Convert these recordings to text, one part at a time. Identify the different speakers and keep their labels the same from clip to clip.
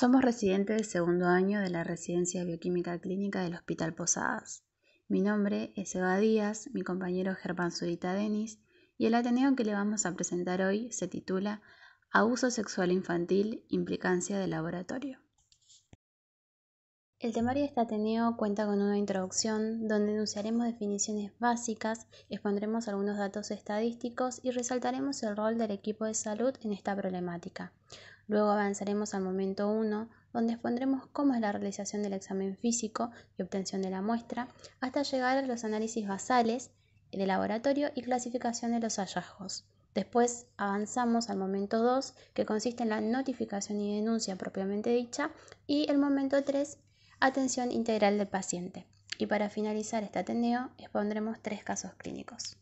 Speaker 1: Somos residentes de segundo año de la Residencia Bioquímica Clínica del Hospital Posadas. Mi nombre es Eva Díaz, mi compañero Germán Zurita Denis, y el Ateneo que le vamos a presentar hoy se titula Abuso sexual infantil, implicancia de laboratorio. El temario de este Ateneo cuenta con una introducción donde enunciaremos definiciones básicas, expondremos algunos datos estadísticos y resaltaremos el rol del equipo de salud en esta problemática. Luego avanzaremos al momento 1, donde expondremos cómo es la realización del examen físico y obtención de la muestra, hasta llegar a los análisis basales de laboratorio y clasificación de los hallazgos. Después avanzamos al momento 2, que consiste en la notificación y denuncia propiamente dicha, y el momento 3, atención integral del paciente. Y para finalizar este ateneo, expondremos tres casos clínicos.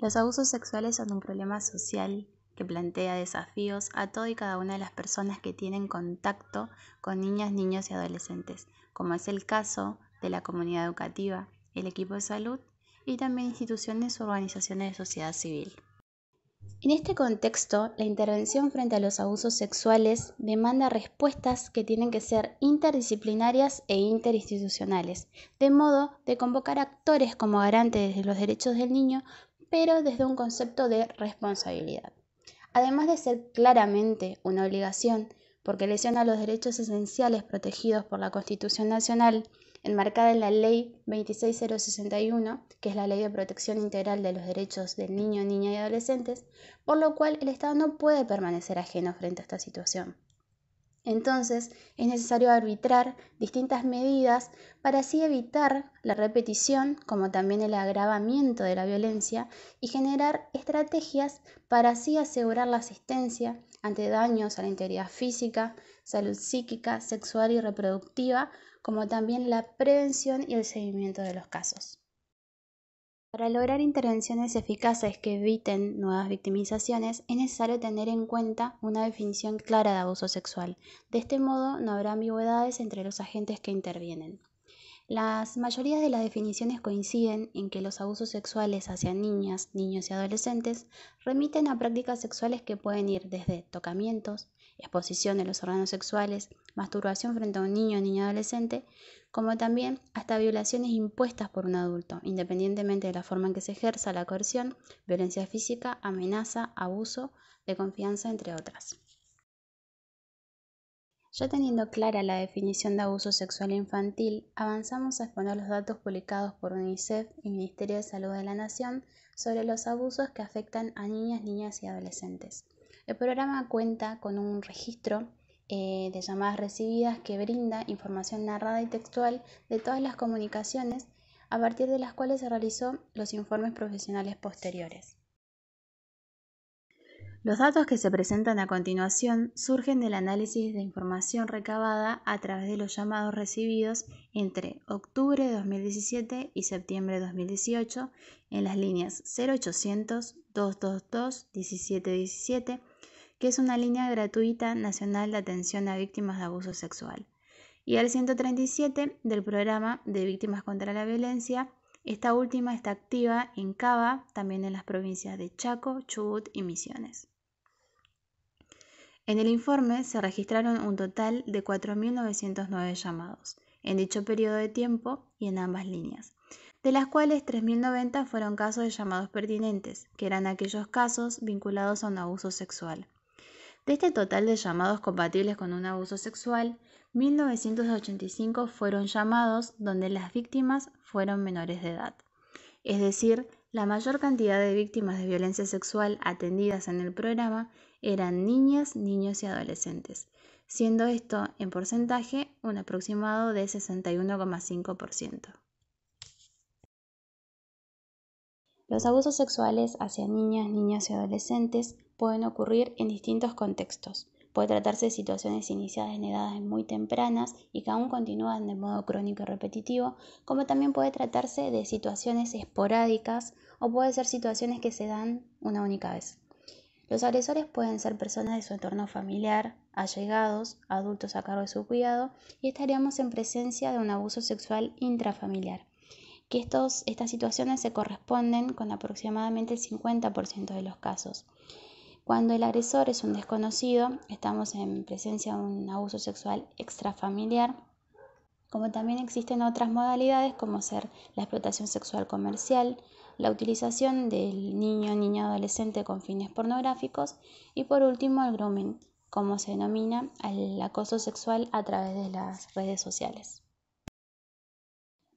Speaker 1: Los abusos sexuales son un problema social que plantea desafíos a todo y cada una de las personas que tienen contacto con niñas, niños y adolescentes, como es el caso de la comunidad educativa, el equipo de salud y también instituciones o organizaciones de sociedad civil. En este contexto, la intervención frente a los abusos sexuales demanda respuestas que tienen que ser interdisciplinarias e interinstitucionales, de modo de convocar actores como garantes de los derechos del niño, pero desde un concepto de responsabilidad además de ser claramente una obligación, porque lesiona los derechos esenciales protegidos por la Constitución Nacional, enmarcada en la Ley 26061, que es la Ley de Protección Integral de los Derechos del Niño, Niña y Adolescentes, por lo cual el Estado no puede permanecer ajeno frente a esta situación. Entonces, es necesario arbitrar distintas medidas para así evitar la repetición, como también el agravamiento de la violencia, y generar estrategias para así asegurar la asistencia ante daños a la integridad física, salud psíquica, sexual y reproductiva, como también la prevención y el seguimiento de los casos. Para lograr intervenciones eficaces que eviten nuevas victimizaciones, es necesario tener en cuenta una definición clara de abuso sexual. De este modo, no habrá ambigüedades entre los agentes que intervienen. Las mayorías de las definiciones coinciden en que los abusos sexuales hacia niñas, niños y adolescentes remiten a prácticas sexuales que pueden ir desde tocamientos, exposición de los órganos sexuales, masturbación frente a un niño o niña adolescente, como también hasta violaciones impuestas por un adulto, independientemente de la forma en que se ejerza la coerción, violencia física, amenaza, abuso de confianza, entre otras. Ya teniendo clara la definición de abuso sexual infantil, avanzamos a exponer los datos publicados por UNICEF y el Ministerio de Salud de la Nación sobre los abusos que afectan a niñas, niñas y adolescentes. El programa cuenta con un registro eh, de llamadas recibidas que brinda información narrada y textual de todas las comunicaciones, a partir de las cuales se realizó los informes profesionales posteriores. Los datos que se presentan a continuación surgen del análisis de información recabada a través de los llamados recibidos entre octubre de 2017 y septiembre de 2018 en las líneas 0800 222 1717 que es una línea gratuita nacional de atención a víctimas de abuso sexual. Y al 137 del programa de víctimas contra la violencia, esta última está activa en Cava, también en las provincias de Chaco, Chubut y Misiones. En el informe se registraron un total de 4.909 llamados en dicho periodo de tiempo y en ambas líneas, de las cuales 3.090 fueron casos de llamados pertinentes, que eran aquellos casos vinculados a un abuso sexual, de este total de llamados compatibles con un abuso sexual, 1985 fueron llamados donde las víctimas fueron menores de edad. Es decir, la mayor cantidad de víctimas de violencia sexual atendidas en el programa eran niñas, niños y adolescentes, siendo esto en porcentaje un aproximado de 61,5%. Los abusos sexuales hacia niñas, niños y adolescentes pueden ocurrir en distintos contextos. Puede tratarse de situaciones iniciadas en edades muy tempranas y que aún continúan de modo crónico y repetitivo, como también puede tratarse de situaciones esporádicas o puede ser situaciones que se dan una única vez. Los agresores pueden ser personas de su entorno familiar, allegados, adultos a cargo de su cuidado y estaríamos en presencia de un abuso sexual intrafamiliar que estos, estas situaciones se corresponden con aproximadamente el 50% de los casos. Cuando el agresor es un desconocido, estamos en presencia de un abuso sexual extrafamiliar, como también existen otras modalidades como ser la explotación sexual comercial, la utilización del niño o niña adolescente con fines pornográficos y por último el grooming, como se denomina al acoso sexual a través de las redes sociales.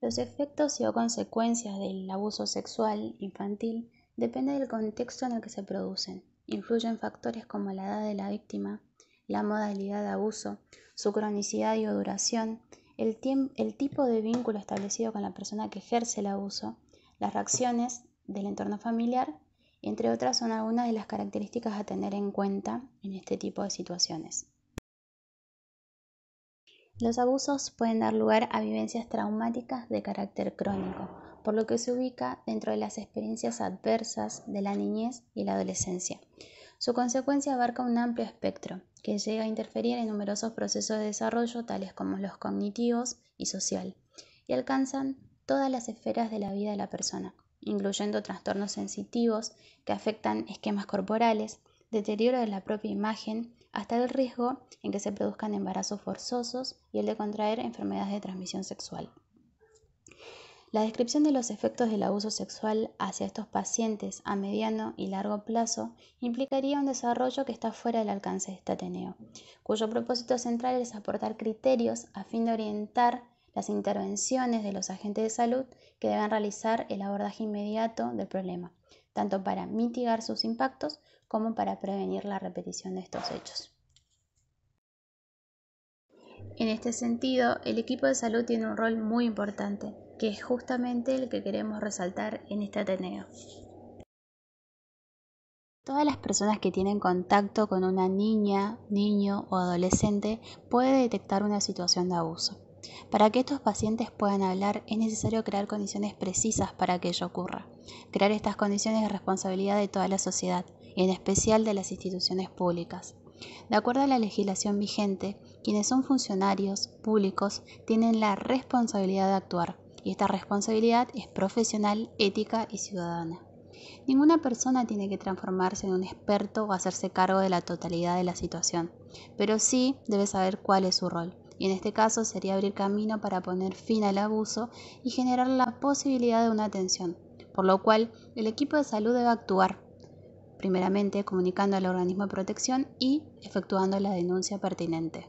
Speaker 1: Los efectos y o consecuencias del abuso sexual infantil dependen del contexto en el que se producen influyen factores como la edad de la víctima, la modalidad de abuso, su cronicidad y o duración, el, el tipo de vínculo establecido con la persona que ejerce el abuso, las reacciones del entorno familiar, entre otras son algunas de las características a tener en cuenta en este tipo de situaciones. Los abusos pueden dar lugar a vivencias traumáticas de carácter crónico, por lo que se ubica dentro de las experiencias adversas de la niñez y la adolescencia. Su consecuencia abarca un amplio espectro, que llega a interferir en numerosos procesos de desarrollo, tales como los cognitivos y social, y alcanzan todas las esferas de la vida de la persona, incluyendo trastornos sensitivos que afectan esquemas corporales, deterioro de la propia imagen, hasta el riesgo en que se produzcan embarazos forzosos y el de contraer enfermedades de transmisión sexual. La descripción de los efectos del abuso sexual hacia estos pacientes a mediano y largo plazo implicaría un desarrollo que está fuera del alcance de este Ateneo, cuyo propósito central es aportar criterios a fin de orientar las intervenciones de los agentes de salud que deben realizar el abordaje inmediato del problema, tanto para mitigar sus impactos como para prevenir la repetición de estos hechos. En este sentido, el equipo de salud tiene un rol muy importante, que es justamente el que queremos resaltar en este Ateneo. Todas las personas que tienen contacto con una niña, niño o adolescente puede detectar una situación de abuso. Para que estos pacientes puedan hablar es necesario crear condiciones precisas para que ello ocurra. Crear estas condiciones es responsabilidad de toda la sociedad en especial de las instituciones públicas. De acuerdo a la legislación vigente, quienes son funcionarios públicos tienen la responsabilidad de actuar y esta responsabilidad es profesional, ética y ciudadana. Ninguna persona tiene que transformarse en un experto o hacerse cargo de la totalidad de la situación, pero sí debe saber cuál es su rol. Y en este caso sería abrir camino para poner fin al abuso y generar la posibilidad de una atención, por lo cual el equipo de salud debe actuar, primeramente comunicando al organismo de protección y efectuando la denuncia pertinente.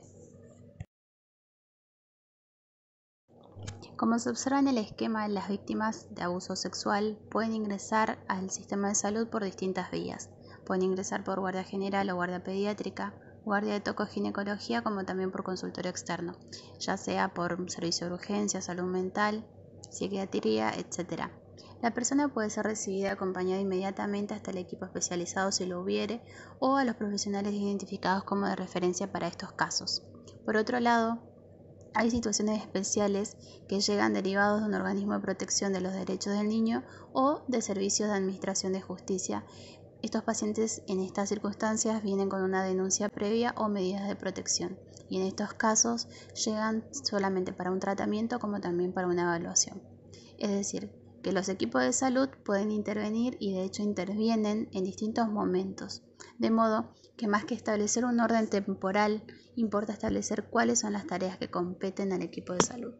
Speaker 1: Como se observa en el esquema, las víctimas de abuso sexual pueden ingresar al sistema de salud por distintas vías. Pueden ingresar por guardia general o guardia pediátrica, guardia de toco ginecología, como también por consultorio externo, ya sea por servicio de urgencia, salud mental, psiquiatría, etc. La persona puede ser recibida y acompañada inmediatamente hasta el equipo especializado si lo hubiere o a los profesionales identificados como de referencia para estos casos. Por otro lado, hay situaciones especiales que llegan derivados de un organismo de protección de los derechos del niño o de servicios de administración de justicia. Estos pacientes en estas circunstancias vienen con una denuncia previa o medidas de protección y en estos casos llegan solamente para un tratamiento como también para una evaluación. Es decir, que los equipos de salud pueden intervenir y de hecho intervienen en distintos momentos, de modo que más que establecer un orden temporal importa establecer cuáles son las tareas que competen al equipo de salud.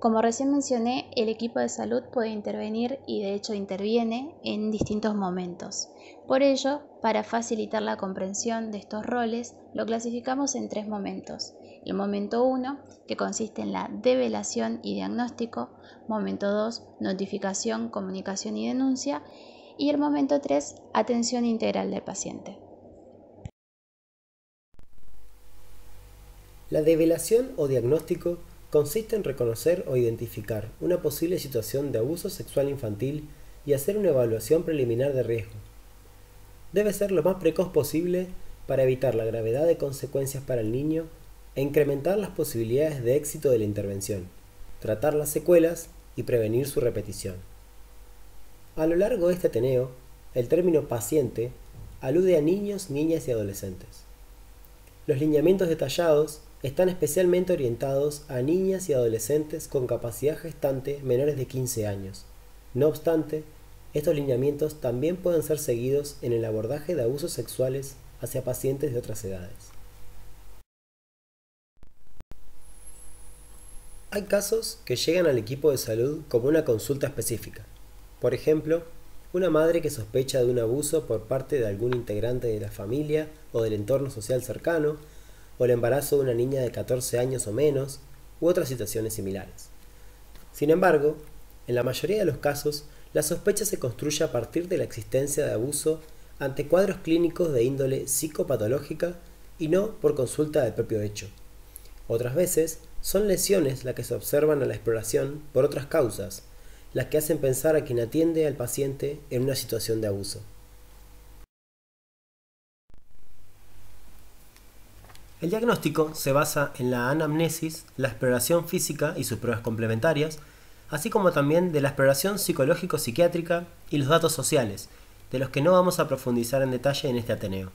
Speaker 1: Como recién mencioné, el equipo de salud puede intervenir y de hecho interviene en distintos momentos. Por ello, para facilitar la comprensión de estos roles, lo clasificamos en tres momentos. El momento 1, que consiste en la develación y diagnóstico, momento 2, notificación, comunicación y denuncia, y el momento 3, atención integral del paciente.
Speaker 2: La develación o diagnóstico consiste en reconocer o identificar una posible situación de abuso sexual infantil y hacer una evaluación preliminar de riesgo. Debe ser lo más precoz posible para evitar la gravedad de consecuencias para el niño e incrementar las posibilidades de éxito de la intervención, tratar las secuelas y prevenir su repetición. A lo largo de este ateneo, el término paciente alude a niños, niñas y adolescentes. Los lineamientos detallados están especialmente orientados a niñas y adolescentes con capacidad gestante menores de 15 años. No obstante, estos lineamientos también pueden ser seguidos en el abordaje de abusos sexuales hacia pacientes de otras edades. Hay casos que llegan al equipo de salud como una consulta específica. Por ejemplo, una madre que sospecha de un abuso por parte de algún integrante de la familia o del entorno social cercano o el embarazo de una niña de 14 años o menos, u otras situaciones similares. Sin embargo, en la mayoría de los casos, la sospecha se construye a partir de la existencia de abuso ante cuadros clínicos de índole psicopatológica y no por consulta del propio hecho. Otras veces, son lesiones las que se observan a la exploración por otras causas, las que hacen pensar a quien atiende al paciente en una situación de abuso. El diagnóstico se basa en la anamnesis, la exploración física y sus pruebas complementarias, así como también de la exploración psicológico-psiquiátrica y los datos sociales, de los que no vamos a profundizar en detalle en este Ateneo.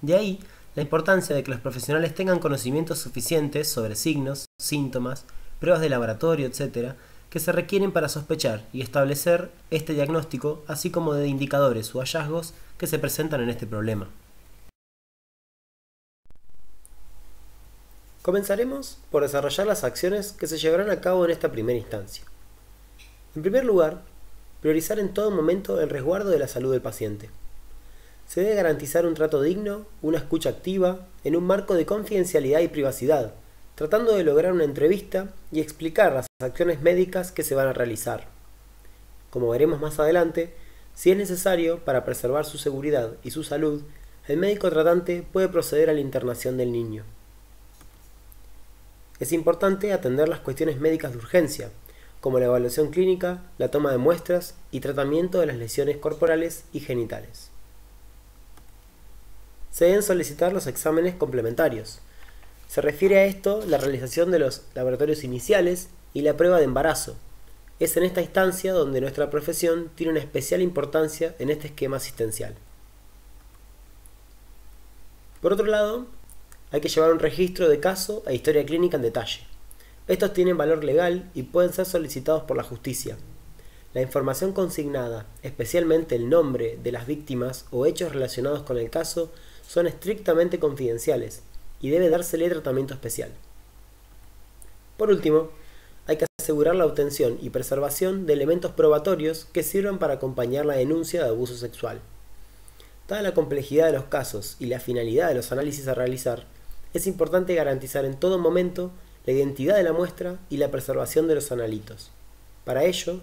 Speaker 2: De ahí, la importancia de que los profesionales tengan conocimientos suficientes sobre signos, síntomas, pruebas de laboratorio, etcétera, que se requieren para sospechar y establecer este diagnóstico, así como de indicadores o hallazgos que se presentan en este problema. Comenzaremos por desarrollar las acciones que se llevarán a cabo en esta primera instancia. En primer lugar, priorizar en todo momento el resguardo de la salud del paciente. Se debe garantizar un trato digno, una escucha activa, en un marco de confidencialidad y privacidad, tratando de lograr una entrevista y explicar las acciones médicas que se van a realizar. Como veremos más adelante, si es necesario para preservar su seguridad y su salud, el médico tratante puede proceder a la internación del niño es importante atender las cuestiones médicas de urgencia, como la evaluación clínica, la toma de muestras y tratamiento de las lesiones corporales y genitales. Se deben solicitar los exámenes complementarios. Se refiere a esto la realización de los laboratorios iniciales y la prueba de embarazo. Es en esta instancia donde nuestra profesión tiene una especial importancia en este esquema asistencial. Por otro lado, hay que llevar un registro de caso e historia clínica en detalle. Estos tienen valor legal y pueden ser solicitados por la justicia. La información consignada, especialmente el nombre de las víctimas o hechos relacionados con el caso, son estrictamente confidenciales y debe dársele tratamiento especial. Por último, hay que asegurar la obtención y preservación de elementos probatorios que sirvan para acompañar la denuncia de abuso sexual. Dada la complejidad de los casos y la finalidad de los análisis a realizar, es importante garantizar en todo momento la identidad de la muestra y la preservación de los analitos. Para ello,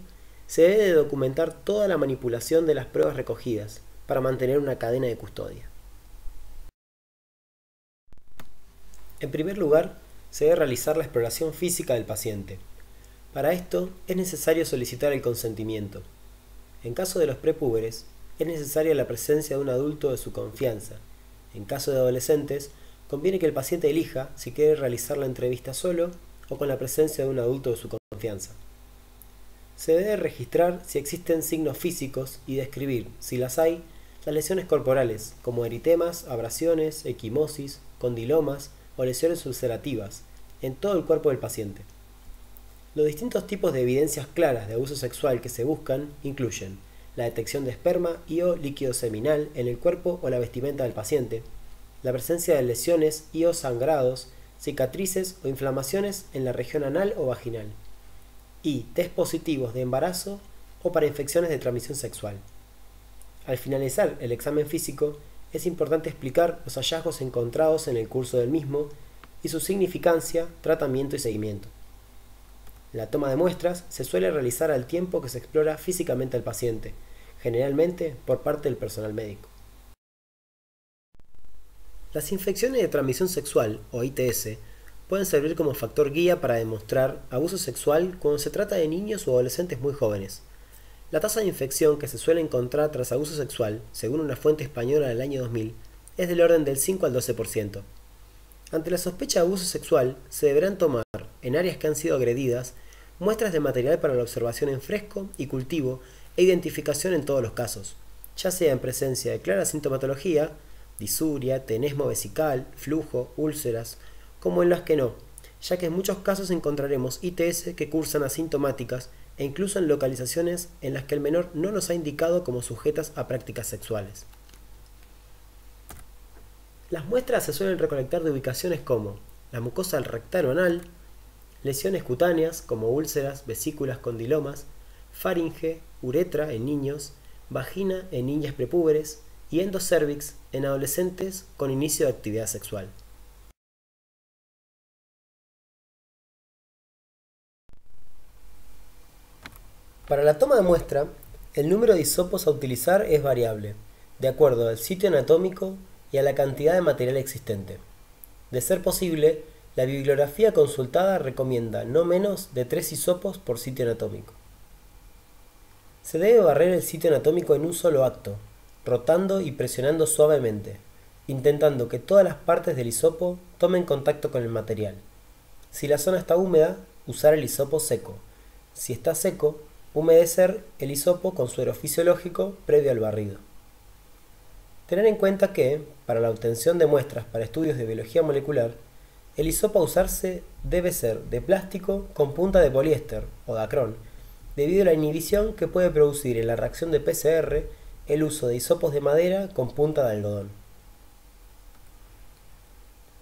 Speaker 2: se debe de documentar toda la manipulación de las pruebas recogidas para mantener una cadena de custodia. En primer lugar, se debe realizar la exploración física del paciente. Para esto es necesario solicitar el consentimiento. En caso de los prepúberes, es necesaria la presencia de un adulto de su confianza. En caso de adolescentes, conviene que el paciente elija si quiere realizar la entrevista solo o con la presencia de un adulto de su confianza. Se debe registrar si existen signos físicos y describir, si las hay, las lesiones corporales, como eritemas, abrasiones, equimosis, condilomas o lesiones ulcerativas, en todo el cuerpo del paciente. Los distintos tipos de evidencias claras de abuso sexual que se buscan incluyen la detección de esperma y o líquido seminal en el cuerpo o la vestimenta del paciente, la presencia de lesiones y o sangrados, cicatrices o inflamaciones en la región anal o vaginal, y test positivos de embarazo o para infecciones de transmisión sexual. Al finalizar el examen físico, es importante explicar los hallazgos encontrados en el curso del mismo y su significancia, tratamiento y seguimiento. La toma de muestras se suele realizar al tiempo que se explora físicamente al paciente, generalmente por parte del personal médico. Las infecciones de transmisión sexual, o ITS, pueden servir como factor guía para demostrar abuso sexual cuando se trata de niños o adolescentes muy jóvenes. La tasa de infección que se suele encontrar tras abuso sexual, según una fuente española del año 2000, es del orden del 5 al 12%. Ante la sospecha de abuso sexual, se deberán tomar, en áreas que han sido agredidas, muestras de material para la observación en fresco y cultivo e identificación en todos los casos, ya sea en presencia de clara sintomatología, disuria, tenesmo vesical, flujo, úlceras, como en las que no, ya que en muchos casos encontraremos ITS que cursan asintomáticas e incluso en localizaciones en las que el menor no nos ha indicado como sujetas a prácticas sexuales. Las muestras se suelen recolectar de ubicaciones como la mucosa rectal o anal, lesiones cutáneas como úlceras, vesículas, condilomas, faringe, uretra en niños, vagina en niñas prepúberes, y endocervix en adolescentes con inicio de actividad sexual. Para la toma de muestra, el número de hisopos a utilizar es variable, de acuerdo al sitio anatómico y a la cantidad de material existente. De ser posible, la bibliografía consultada recomienda no menos de 3 hisopos por sitio anatómico. Se debe barrer el sitio anatómico en un solo acto, rotando y presionando suavemente, intentando que todas las partes del hisopo tomen contacto con el material. Si la zona está húmeda, usar el hisopo seco. Si está seco, humedecer el hisopo con suero fisiológico previo al barrido. Tener en cuenta que, para la obtención de muestras para estudios de biología molecular, el hisopo a usarse debe ser de plástico con punta de poliéster o dacrón, debido a la inhibición que puede producir en la reacción de PCR el uso de hisopos de madera con punta de algodón.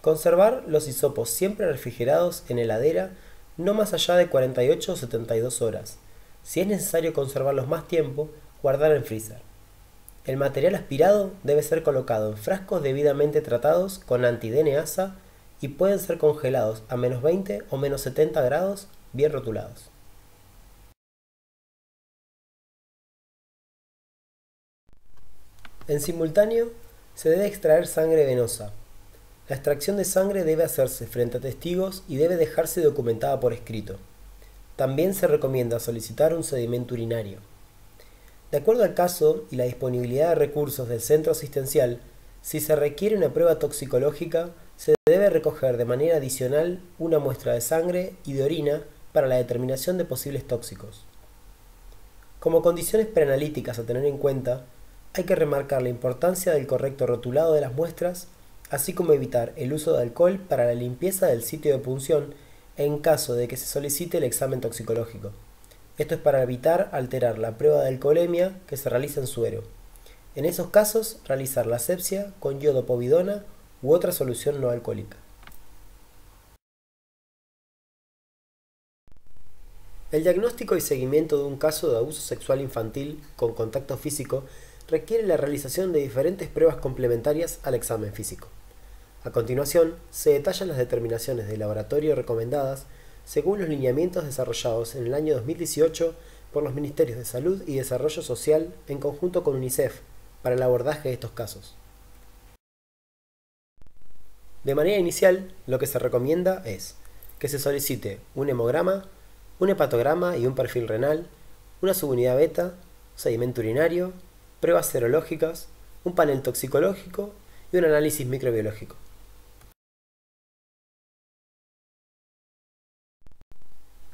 Speaker 2: Conservar los hisopos siempre refrigerados en heladera no más allá de 48 o 72 horas. Si es necesario conservarlos más tiempo, guardar en freezer. El material aspirado debe ser colocado en frascos debidamente tratados con antideneasa y pueden ser congelados a menos 20 o menos 70 grados bien rotulados. En simultáneo, se debe extraer sangre venosa. La extracción de sangre debe hacerse frente a testigos y debe dejarse documentada por escrito. También se recomienda solicitar un sedimento urinario. De acuerdo al caso y la disponibilidad de recursos del centro asistencial, si se requiere una prueba toxicológica, se debe recoger de manera adicional una muestra de sangre y de orina para la determinación de posibles tóxicos. Como condiciones preanalíticas a tener en cuenta, hay que remarcar la importancia del correcto rotulado de las muestras, así como evitar el uso de alcohol para la limpieza del sitio de punción en caso de que se solicite el examen toxicológico. Esto es para evitar alterar la prueba de alcoholemia que se realiza en suero. En esos casos, realizar la asepsia con yodo povidona u otra solución no alcohólica. El diagnóstico y seguimiento de un caso de abuso sexual infantil con contacto físico requiere la realización de diferentes pruebas complementarias al examen físico. A continuación, se detallan las determinaciones de laboratorio recomendadas según los lineamientos desarrollados en el año 2018 por los Ministerios de Salud y Desarrollo Social en conjunto con UNICEF para el abordaje de estos casos. De manera inicial, lo que se recomienda es que se solicite un hemograma, un hepatograma y un perfil renal, una subunidad beta, sedimento urinario, pruebas serológicas, un panel toxicológico y un análisis microbiológico.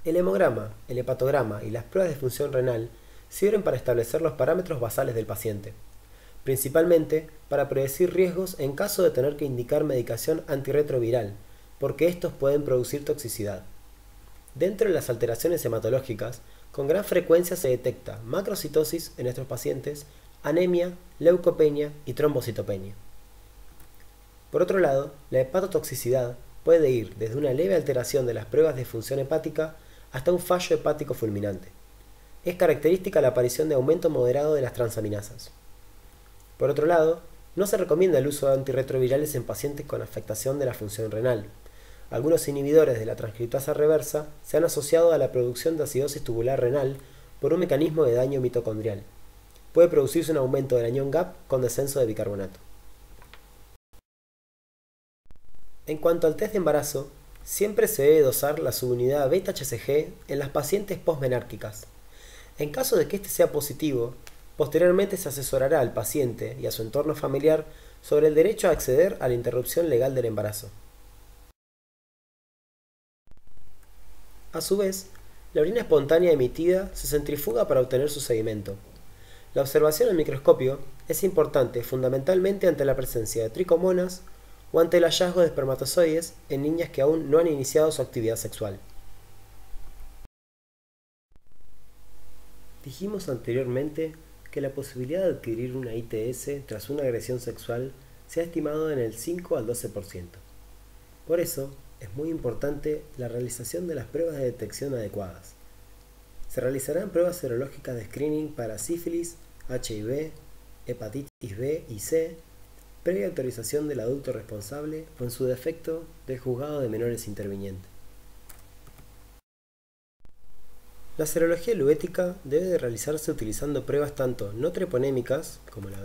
Speaker 2: El hemograma, el hepatograma y las pruebas de función renal sirven para establecer los parámetros basales del paciente, principalmente para predecir riesgos en caso de tener que indicar medicación antirretroviral, porque estos pueden producir toxicidad. Dentro de las alteraciones hematológicas, con gran frecuencia se detecta macrocitosis en estos pacientes anemia, leucopenia y trombocitopenia. Por otro lado, la hepatotoxicidad puede ir desde una leve alteración de las pruebas de función hepática hasta un fallo hepático fulminante. Es característica la aparición de aumento moderado de las transaminasas. Por otro lado, no se recomienda el uso de antirretrovirales en pacientes con afectación de la función renal. Algunos inhibidores de la transcriptasa reversa se han asociado a la producción de acidosis tubular renal por un mecanismo de daño mitocondrial puede producirse un aumento del anión gap con descenso de bicarbonato. En cuanto al test de embarazo, siempre se debe dosar la subunidad beta-HCG en las pacientes posmenárquicas. En caso de que este sea positivo, posteriormente se asesorará al paciente y a su entorno familiar sobre el derecho a acceder a la interrupción legal del embarazo. A su vez, la orina espontánea emitida se centrifuga para obtener su sedimento. La observación al microscopio es importante fundamentalmente ante la presencia de tricomonas o ante el hallazgo de espermatozoides en niñas que aún no han iniciado su actividad sexual. Dijimos anteriormente que la posibilidad de adquirir una ITS tras una agresión sexual se ha estimado en el 5 al 12%. Por eso, es muy importante la realización de las pruebas de detección adecuadas. Se realizarán pruebas serológicas de screening para sífilis, HIV, hepatitis B y C, previa autorización del adulto responsable o en su defecto del juzgado de menores interviniente. La serología luética debe de realizarse utilizando pruebas tanto no treponémicas, como la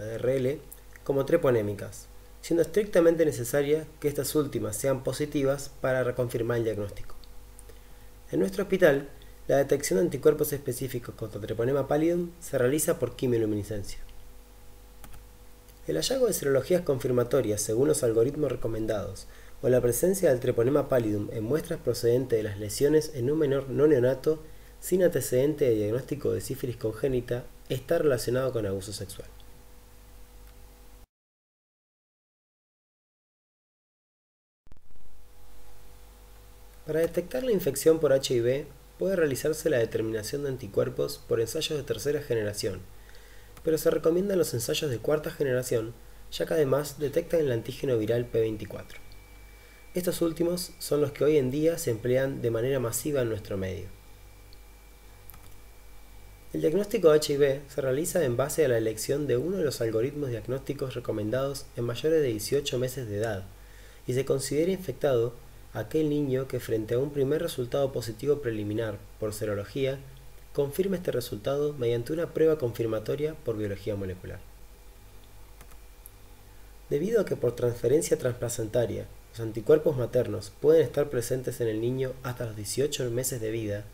Speaker 2: como treponémicas, siendo estrictamente necesaria que estas últimas sean positivas para reconfirmar el diagnóstico. En nuestro hospital la detección de anticuerpos específicos contra Treponema pallidum se realiza por quimioluminiscencia. El hallazgo de serologías confirmatorias según los algoritmos recomendados o la presencia del treponema pallidum en muestras procedentes de las lesiones en un menor no neonato sin antecedente de diagnóstico de sífilis congénita está relacionado con abuso sexual. Para detectar la infección por HIV puede realizarse la determinación de anticuerpos por ensayos de tercera generación, pero se recomiendan los ensayos de cuarta generación, ya que además detectan el antígeno viral P24. Estos últimos son los que hoy en día se emplean de manera masiva en nuestro medio. El diagnóstico HIV se realiza en base a la elección de uno de los algoritmos diagnósticos recomendados en mayores de 18 meses de edad y se considera infectado aquel niño que frente a un primer resultado positivo preliminar por serología, confirme este resultado mediante una prueba confirmatoria por biología molecular. Debido a que por transferencia transplacentaria los anticuerpos maternos pueden estar presentes en el niño hasta los 18 meses de vida,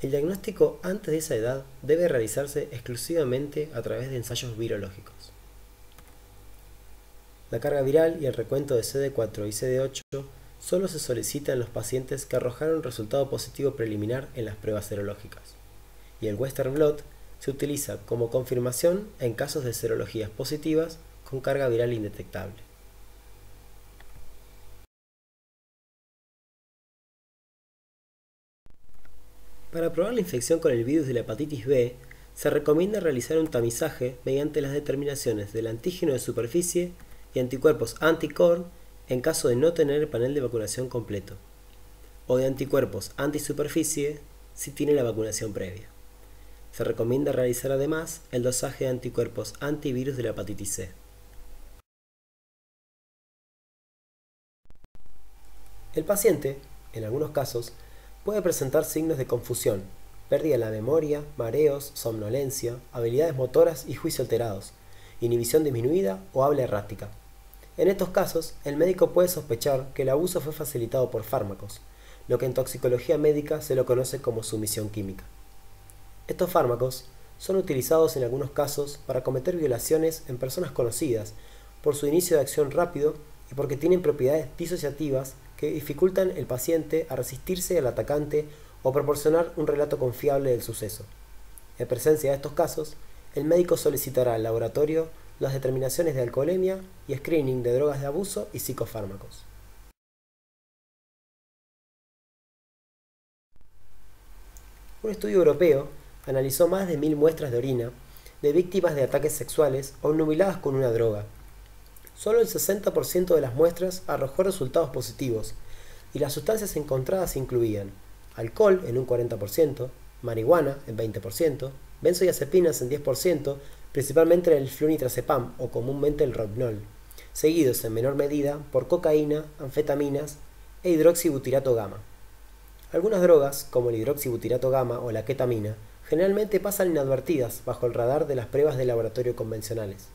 Speaker 2: el diagnóstico antes de esa edad debe realizarse exclusivamente a través de ensayos virológicos. La carga viral y el recuento de CD4 y CD8 solo se solicita en los pacientes que arrojaron resultado positivo preliminar en las pruebas serológicas. Y el Western Blot se utiliza como confirmación en casos de serologías positivas con carga viral indetectable. Para probar la infección con el virus de la hepatitis B, se recomienda realizar un tamizaje mediante las determinaciones del antígeno de superficie y anticuerpos anticorn en caso de no tener el panel de vacunación completo, o de anticuerpos antisuperficie si tiene la vacunación previa. Se recomienda realizar además el dosaje de anticuerpos antivirus de la hepatitis C. El paciente, en algunos casos, puede presentar signos de confusión, pérdida de la memoria, mareos, somnolencia, habilidades motoras y juicio alterados, inhibición disminuida o habla errática. En estos casos, el médico puede sospechar que el abuso fue facilitado por fármacos, lo que en toxicología médica se lo conoce como sumisión química. Estos fármacos son utilizados en algunos casos para cometer violaciones en personas conocidas por su inicio de acción rápido y porque tienen propiedades disociativas que dificultan el paciente a resistirse al atacante o proporcionar un relato confiable del suceso. En presencia de estos casos, el médico solicitará al laboratorio las determinaciones de alcoholemia y screening de drogas de abuso y psicofármacos. Un estudio europeo analizó más de mil muestras de orina de víctimas de ataques sexuales o nubiladas con una droga. Solo el 60% de las muestras arrojó resultados positivos y las sustancias encontradas incluían alcohol en un 40%, marihuana en 20%, benzodiazepinas en 10%, principalmente el flunitrazepam o comúnmente el ropnol, seguidos en menor medida por cocaína, anfetaminas e hidroxibutirato gamma. Algunas drogas, como el hidroxibutirato gamma o la ketamina, generalmente pasan inadvertidas bajo el radar de las pruebas de laboratorio convencionales.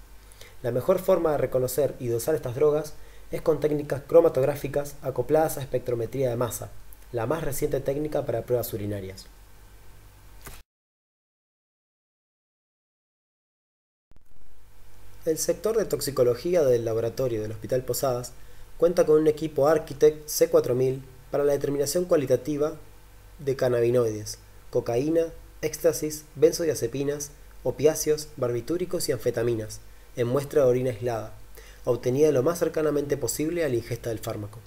Speaker 2: La mejor forma de reconocer y dosar estas drogas es con técnicas cromatográficas acopladas a espectrometría de masa, la más reciente técnica para pruebas urinarias. El sector de toxicología del laboratorio del Hospital Posadas cuenta con un equipo Architect C4000 para la determinación cualitativa de cannabinoides, cocaína, éxtasis, benzodiazepinas, opiáceos, barbitúricos y anfetaminas, en muestra de orina aislada, obtenida lo más cercanamente posible a la ingesta del fármaco.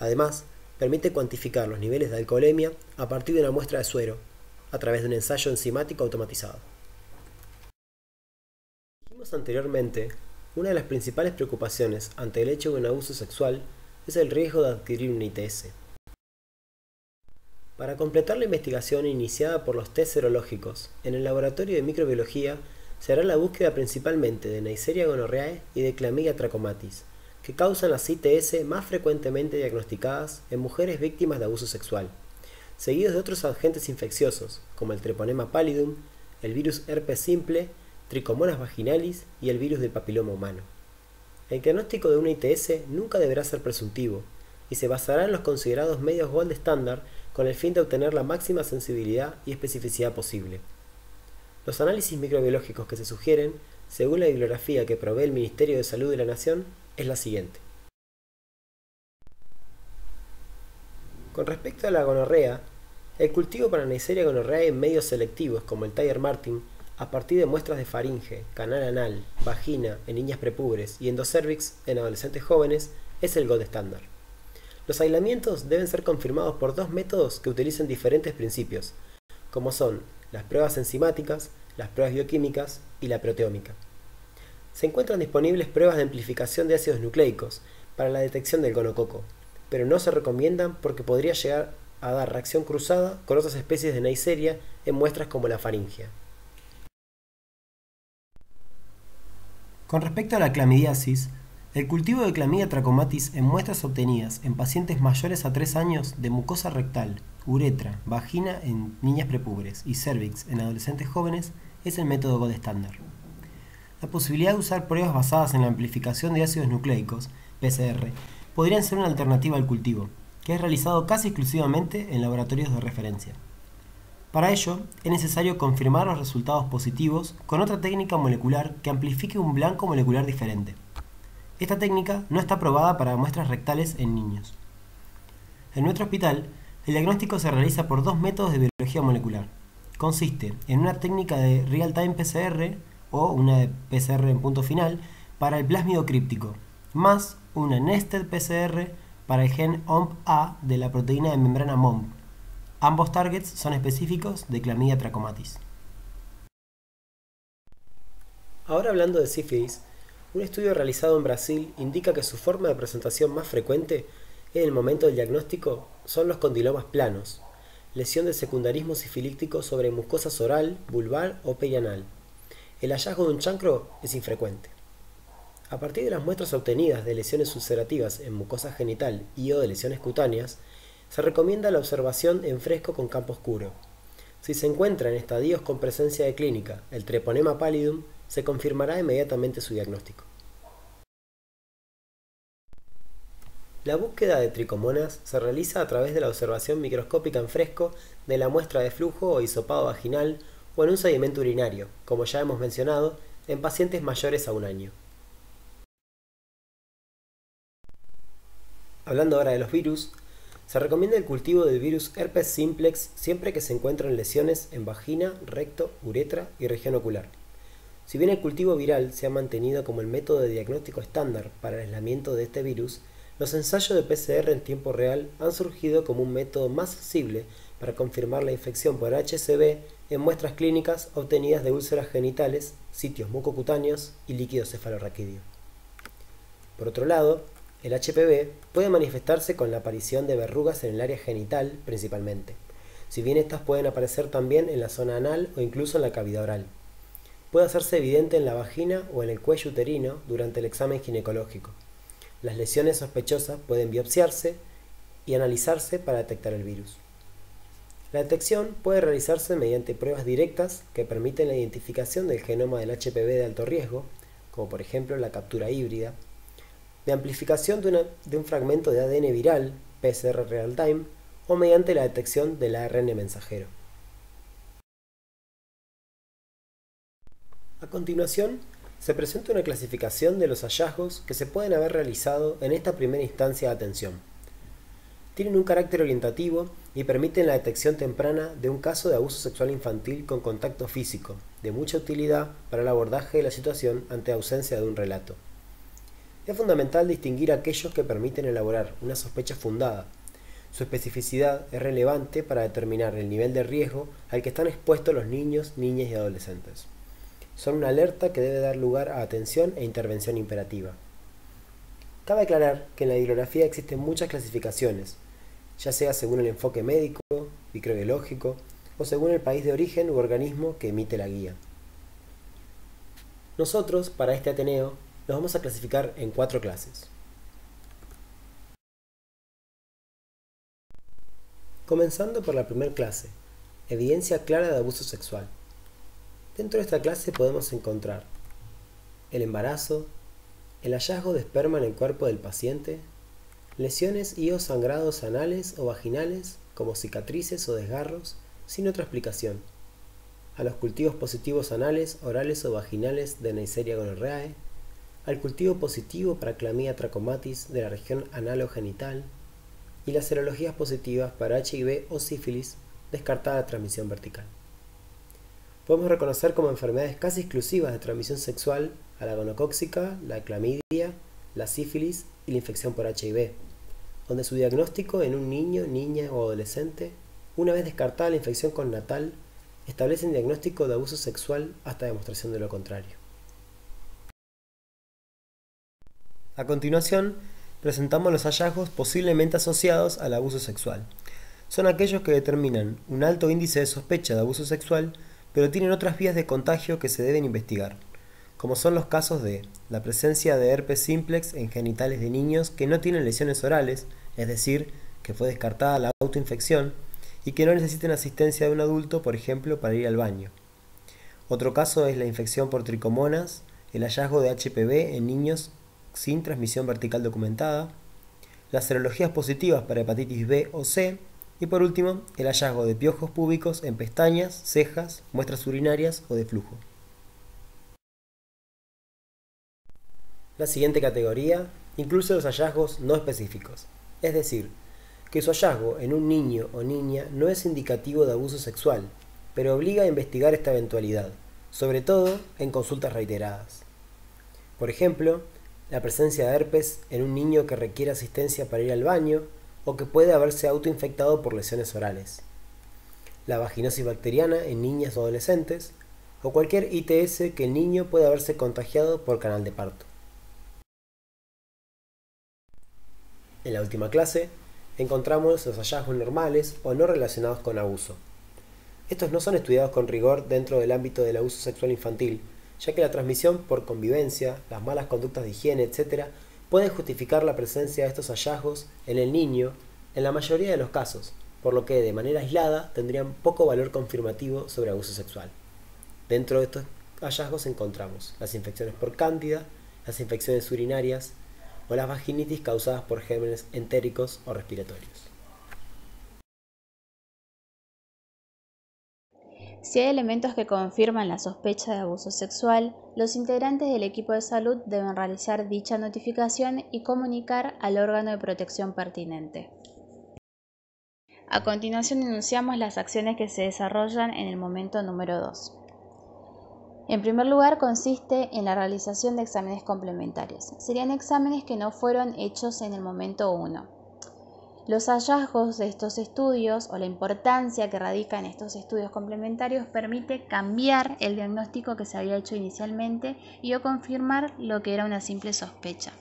Speaker 2: Además, permite cuantificar los niveles de alcoholemia a partir de una muestra de suero, a través de un ensayo enzimático automatizado vimos anteriormente, una de las principales preocupaciones ante el hecho de un abuso sexual es el riesgo de adquirir un ITS. Para completar la investigación iniciada por los test serológicos en el laboratorio de microbiología, se hará la búsqueda principalmente de Neisseria gonorreae y de Chlamydia trachomatis, que causan las ITS más frecuentemente diagnosticadas en mujeres víctimas de abuso sexual, seguidos de otros agentes infecciosos, como el treponema pallidum, el virus herpes simple tricomonas vaginalis y el virus del papiloma humano. El diagnóstico de una ITS nunca deberá ser presuntivo y se basará en los considerados medios gold estándar con el fin de obtener la máxima sensibilidad y especificidad posible. Los análisis microbiológicos que se sugieren, según la bibliografía que provee el Ministerio de Salud de la Nación, es la siguiente. Con respecto a la gonorrea, el cultivo para Neisseria gonorrea en medios selectivos como el Tiger Martin a partir de muestras de faringe, canal anal, vagina en niñas prepubres y endocervix en adolescentes jóvenes es el gold estándar. Los aislamientos deben ser confirmados por dos métodos que utilizan diferentes principios, como son las pruebas enzimáticas, las pruebas bioquímicas y la proteómica. Se encuentran disponibles pruebas de amplificación de ácidos nucleicos para la detección del gonococo, pero no se recomiendan porque podría llegar a dar reacción cruzada con otras especies de Neisseria en muestras como la faringia. Con respecto a la clamidiasis, el cultivo de clamidia trachomatis en muestras obtenidas en pacientes mayores a 3 años de mucosa rectal, uretra, vagina en niñas prepúberes y cervix en adolescentes jóvenes es el método gold estándar. La posibilidad de usar pruebas basadas en la amplificación de ácidos nucleicos, PCR, podrían ser una alternativa al cultivo, que es realizado casi exclusivamente en laboratorios de referencia. Para ello, es necesario confirmar los resultados positivos con otra técnica molecular que amplifique un blanco molecular diferente. Esta técnica no está aprobada para muestras rectales en niños. En nuestro hospital, el diagnóstico se realiza por dos métodos de biología molecular. Consiste en una técnica de real-time PCR o una de PCR en punto final para el plásmido críptico, más una nested PCR para el gen OMP-A de la proteína de membrana MOMP. Ambos targets son específicos de clamidia trachomatis. Ahora hablando de sífilis, un estudio realizado en Brasil indica que su forma de presentación más frecuente en el momento del diagnóstico son los condilomas planos, lesión de secundarismo sifilíctico sobre mucosa oral, vulvar o perianal. El hallazgo de un chancro es infrecuente. A partir de las muestras obtenidas de lesiones ulcerativas en mucosa genital y o de lesiones cutáneas, se recomienda la observación en fresco con campo oscuro. Si se encuentra en estadios con presencia de clínica, el treponema pallidum, se confirmará inmediatamente su diagnóstico. La búsqueda de tricomonas se realiza a través de la observación microscópica en fresco de la muestra de flujo o hisopado vaginal o en un sedimento urinario, como ya hemos mencionado, en pacientes mayores a un año. Hablando ahora de los virus, se recomienda el cultivo del virus herpes simplex siempre que se encuentren lesiones en vagina, recto, uretra y región ocular. Si bien el cultivo viral se ha mantenido como el método de diagnóstico estándar para el aislamiento de este virus, los ensayos de PCR en tiempo real han surgido como un método más sensible para confirmar la infección por HCV en muestras clínicas obtenidas de úlceras genitales, sitios mucocutáneos y líquido cefalorraquídeo. Por otro lado, el HPV puede manifestarse con la aparición de verrugas en el área genital principalmente, si bien estas pueden aparecer también en la zona anal o incluso en la cavidad oral. Puede hacerse evidente en la vagina o en el cuello uterino durante el examen ginecológico. Las lesiones sospechosas pueden biopsiarse y analizarse para detectar el virus. La detección puede realizarse mediante pruebas directas que permiten la identificación del genoma del HPV de alto riesgo, como por ejemplo la captura híbrida, de amplificación de, un fragmento de ADN viral, PCR real time, o mediante la detección del ARN mensajero. A continuación, se presenta una clasificación de los hallazgos que se pueden haber realizado en esta primera instancia de atención. Tienen un carácter orientativo y permiten la detección temprana de un caso de abuso sexual infantil con contacto físico, de mucha utilidad para el abordaje de la situación ante ausencia de un relato es fundamental distinguir aquellos que permiten elaborar una sospecha fundada. Su especificidad es relevante para determinar el nivel de riesgo al que están expuestos los niños, niñas y adolescentes. Son una alerta que debe dar lugar a atención e intervención imperativa. Cabe aclarar que en la hidrografía existen muchas clasificaciones, ya sea según el enfoque médico, microbiológico o según el país de origen u organismo que emite la guía. Nosotros, para este Ateneo, los vamos a clasificar en cuatro clases. Comenzando por la primera clase, evidencia clara de abuso sexual. Dentro de esta clase podemos encontrar el embarazo, el hallazgo de esperma en el cuerpo del paciente, lesiones y o sangrados anales o vaginales como cicatrices o desgarros sin otra explicación, a los cultivos positivos anales, orales o vaginales de Neisseria gonorreae, al cultivo positivo para Chlamydia trachomatis de la región analogenital genital y las serologías positivas para HIV o sífilis descartada de transmisión vertical. Podemos reconocer como enfermedades casi exclusivas de transmisión sexual a la gonocóxica, la clamidia, la sífilis y la infección por HIV, donde su diagnóstico en un niño, niña o adolescente, una vez descartada la infección con natal, establece un diagnóstico de abuso sexual hasta demostración de lo contrario. A continuación, presentamos los hallazgos posiblemente asociados al abuso sexual. Son aquellos que determinan un alto índice de sospecha de abuso sexual, pero tienen otras vías de contagio que se deben investigar, como son los casos de la presencia de herpes simplex en genitales de niños que no tienen lesiones orales, es decir, que fue descartada la autoinfección, y que no necesiten asistencia de un adulto, por ejemplo, para ir al baño. Otro caso es la infección por tricomonas, el hallazgo de HPV en niños sin transmisión vertical documentada, las serologías positivas para hepatitis B o C, y por último, el hallazgo de piojos púbicos en pestañas, cejas, muestras urinarias o de flujo. La siguiente categoría incluye los hallazgos no específicos, es decir, que su hallazgo en un niño o niña no es indicativo de abuso sexual, pero obliga a investigar esta eventualidad, sobre todo en consultas reiteradas. Por ejemplo, la presencia de herpes en un niño que requiere asistencia para ir al baño o que puede haberse autoinfectado por lesiones orales, la vaginosis bacteriana en niñas o adolescentes, o cualquier ITS que el niño pueda haberse contagiado por canal de parto. En la última clase, encontramos los hallazgos normales o no relacionados con abuso. Estos no son estudiados con rigor dentro del ámbito del abuso sexual infantil, ya que la transmisión por convivencia, las malas conductas de higiene, etc., puede justificar la presencia de estos hallazgos en el niño en la mayoría de los casos, por lo que de manera aislada tendrían poco valor confirmativo sobre abuso sexual. Dentro de estos hallazgos encontramos las infecciones por cándida, las infecciones urinarias o las vaginitis causadas por gérmenes entéricos o respiratorios.
Speaker 1: Si hay elementos que confirman la sospecha de abuso sexual, los integrantes del equipo de salud deben realizar dicha notificación y comunicar al órgano de protección pertinente. A continuación enunciamos las acciones que se desarrollan en el momento número 2. En primer lugar, consiste en la realización de exámenes complementarios. Serían exámenes que no fueron hechos en el momento 1. Los hallazgos de estos estudios o la importancia que radica en estos estudios complementarios permite cambiar el diagnóstico que se había hecho inicialmente y o confirmar lo que era una simple sospecha.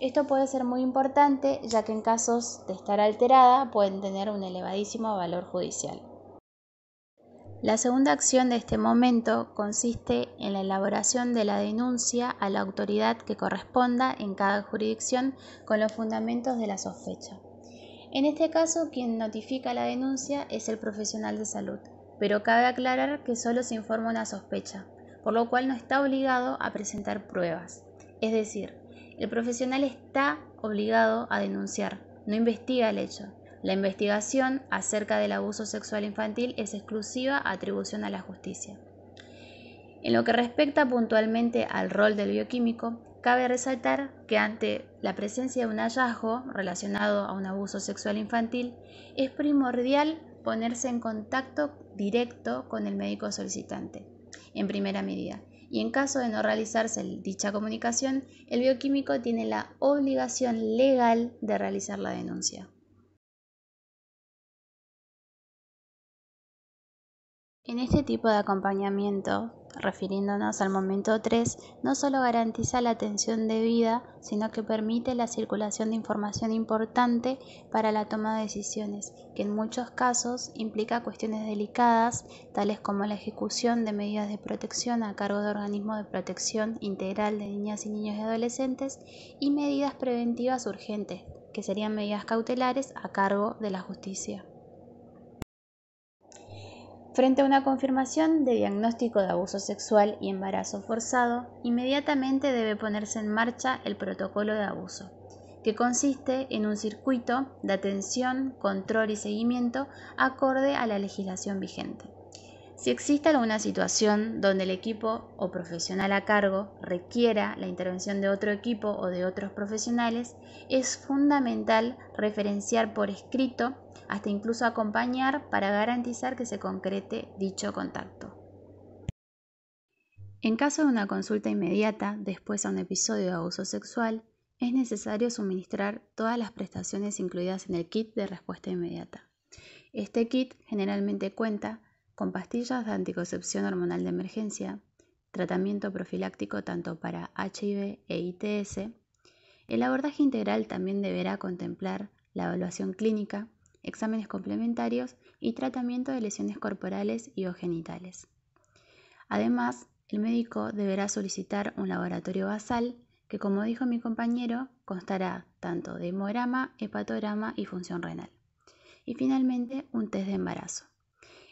Speaker 1: Esto puede ser muy importante ya que en casos de estar alterada pueden tener un elevadísimo valor judicial. La segunda acción de este momento consiste en la elaboración de la denuncia a la autoridad que corresponda en cada jurisdicción con los fundamentos de la sospecha. En este caso, quien notifica la denuncia es el profesional de salud, pero cabe aclarar que solo se informa una sospecha, por lo cual no está obligado a presentar pruebas. Es decir, el profesional está obligado a denunciar, no investiga el hecho. La investigación acerca del abuso sexual infantil es exclusiva atribución a la justicia. En lo que respecta puntualmente al rol del bioquímico, Cabe resaltar que ante la presencia de un hallazgo relacionado a un abuso sexual infantil, es primordial ponerse en contacto directo con el médico solicitante, en primera medida. Y en caso de no realizarse dicha comunicación, el bioquímico tiene la obligación legal de realizar la denuncia. En este tipo de acompañamiento refiriéndonos al momento 3, no solo garantiza la atención debida, sino que permite la circulación de información importante para la toma de decisiones, que en muchos casos implica cuestiones delicadas, tales como la ejecución de medidas de protección a cargo de organismos de protección integral de niñas y niños y adolescentes y medidas preventivas urgentes, que serían medidas cautelares a cargo de la justicia. Frente a una confirmación de diagnóstico de abuso sexual y embarazo forzado, inmediatamente debe ponerse en marcha el protocolo de abuso, que consiste en un circuito de atención, control y seguimiento acorde a la legislación vigente. Si existe alguna situación donde el equipo o profesional a cargo requiera la intervención de otro equipo o de otros profesionales, es fundamental referenciar por escrito, hasta incluso acompañar para garantizar que se concrete dicho contacto. En caso de una consulta inmediata después a un episodio de abuso sexual, es necesario suministrar todas las prestaciones incluidas en el kit de respuesta inmediata. Este kit generalmente cuenta con pastillas de anticoncepción hormonal de emergencia, tratamiento profiláctico tanto para HIV e ITS, el abordaje integral también deberá contemplar la evaluación clínica, exámenes complementarios y tratamiento de lesiones corporales y o genitales. Además, el médico deberá solicitar un laboratorio basal que, como dijo mi compañero, constará tanto de hemograma, hepatograma y función renal. Y finalmente, un test de embarazo.